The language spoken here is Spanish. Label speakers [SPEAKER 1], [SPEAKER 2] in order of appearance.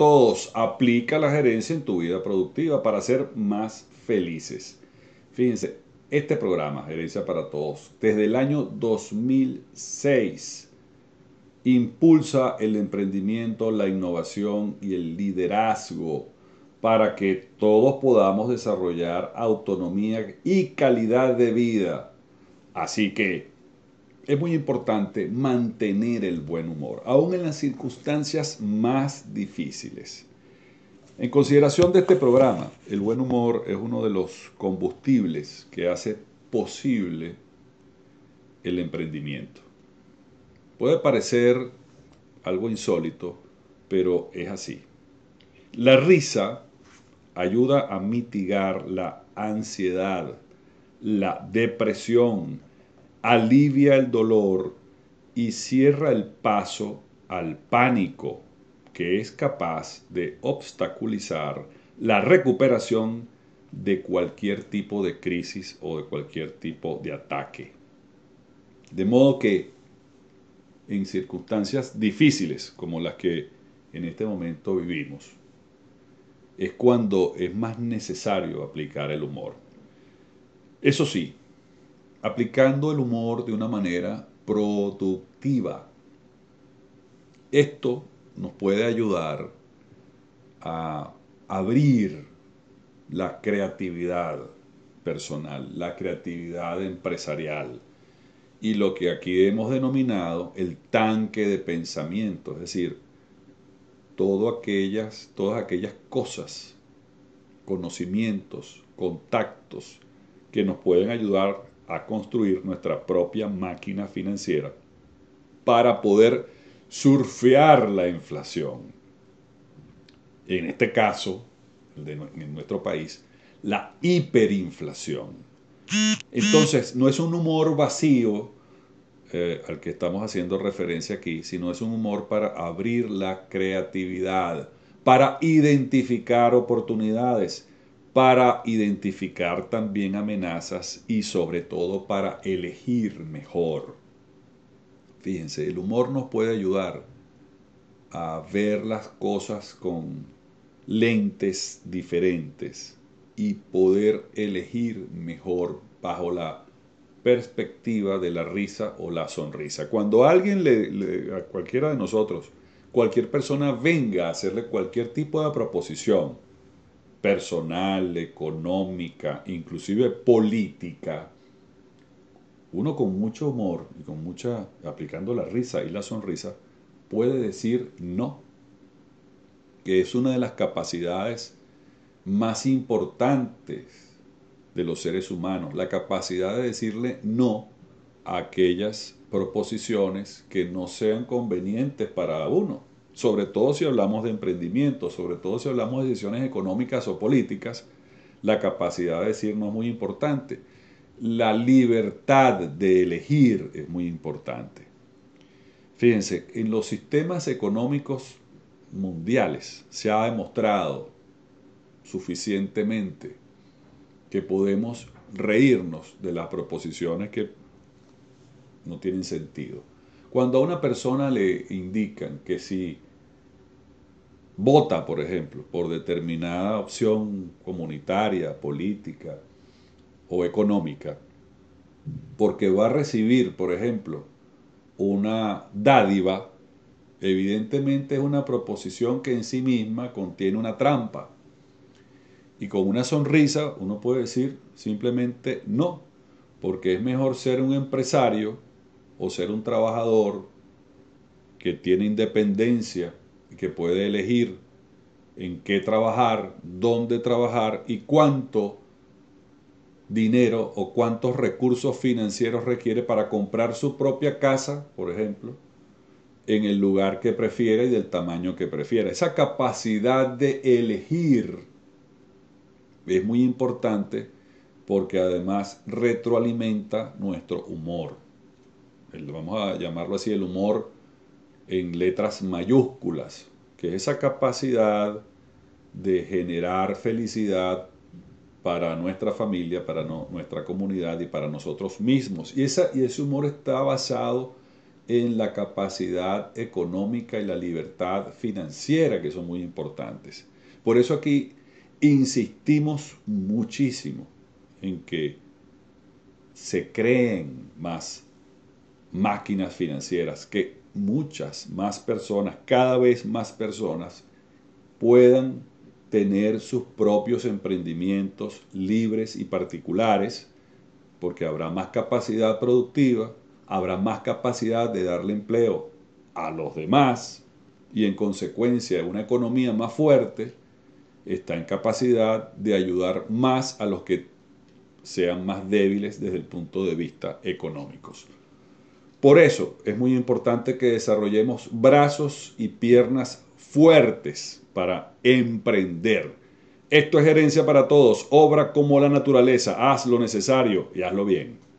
[SPEAKER 1] todos. Aplica la gerencia en tu vida productiva para ser más felices. Fíjense, este programa, Gerencia para Todos, desde el año 2006, impulsa el emprendimiento, la innovación y el liderazgo para que todos podamos desarrollar autonomía y calidad de vida. Así que es muy importante mantener el buen humor, aún en las circunstancias más difíciles. En consideración de este programa, el buen humor es uno de los combustibles que hace posible el emprendimiento. Puede parecer algo insólito, pero es así. La risa ayuda a mitigar la ansiedad, la depresión, alivia el dolor y cierra el paso al pánico que es capaz de obstaculizar la recuperación de cualquier tipo de crisis o de cualquier tipo de ataque. De modo que en circunstancias difíciles como las que en este momento vivimos, es cuando es más necesario aplicar el humor. Eso sí, aplicando el humor de una manera productiva. Esto nos puede ayudar a abrir la creatividad personal, la creatividad empresarial y lo que aquí hemos denominado el tanque de pensamiento, es decir, todo aquellas, todas aquellas cosas, conocimientos, contactos que nos pueden ayudar a construir nuestra propia máquina financiera para poder surfear la inflación. En este caso, en nuestro país, la hiperinflación. Entonces, no es un humor vacío eh, al que estamos haciendo referencia aquí, sino es un humor para abrir la creatividad, para identificar oportunidades para identificar también amenazas y sobre todo para elegir mejor. Fíjense, el humor nos puede ayudar a ver las cosas con lentes diferentes y poder elegir mejor bajo la perspectiva de la risa o la sonrisa. Cuando alguien le, a cualquiera de nosotros, cualquier persona venga a hacerle cualquier tipo de proposición, personal, económica, inclusive política, uno con mucho humor y con mucha, aplicando la risa y la sonrisa, puede decir no, que es una de las capacidades más importantes de los seres humanos, la capacidad de decirle no a aquellas proposiciones que no sean convenientes para uno sobre todo si hablamos de emprendimiento, sobre todo si hablamos de decisiones económicas o políticas, la capacidad de decir no es muy importante. La libertad de elegir es muy importante. Fíjense, en los sistemas económicos mundiales se ha demostrado suficientemente que podemos reírnos de las proposiciones que no tienen sentido. Cuando a una persona le indican que si vota, por ejemplo, por determinada opción comunitaria, política o económica, porque va a recibir, por ejemplo, una dádiva, evidentemente es una proposición que en sí misma contiene una trampa. Y con una sonrisa uno puede decir simplemente no, porque es mejor ser un empresario o ser un trabajador que tiene independencia y que puede elegir en qué trabajar, dónde trabajar y cuánto dinero o cuántos recursos financieros requiere para comprar su propia casa, por ejemplo, en el lugar que prefiera y del tamaño que prefiera. Esa capacidad de elegir es muy importante porque además retroalimenta nuestro humor vamos a llamarlo así, el humor en letras mayúsculas, que es esa capacidad de generar felicidad para nuestra familia, para nuestra comunidad y para nosotros mismos. Y, esa, y ese humor está basado en la capacidad económica y la libertad financiera, que son muy importantes. Por eso aquí insistimos muchísimo en que se creen más máquinas financieras, que muchas más personas, cada vez más personas, puedan tener sus propios emprendimientos libres y particulares, porque habrá más capacidad productiva, habrá más capacidad de darle empleo a los demás y en consecuencia una economía más fuerte está en capacidad de ayudar más a los que sean más débiles desde el punto de vista económicos. Por eso es muy importante que desarrollemos brazos y piernas fuertes para emprender. Esto es herencia para todos. Obra como la naturaleza. Haz lo necesario y hazlo bien.